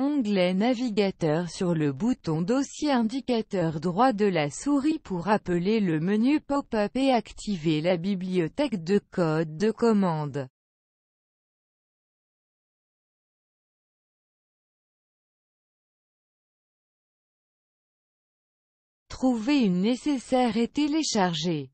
Onglet navigateur sur le bouton dossier indicateur droit de la souris pour appeler le menu pop-up et activer la bibliothèque de code de commande. Trouver une nécessaire et télécharger.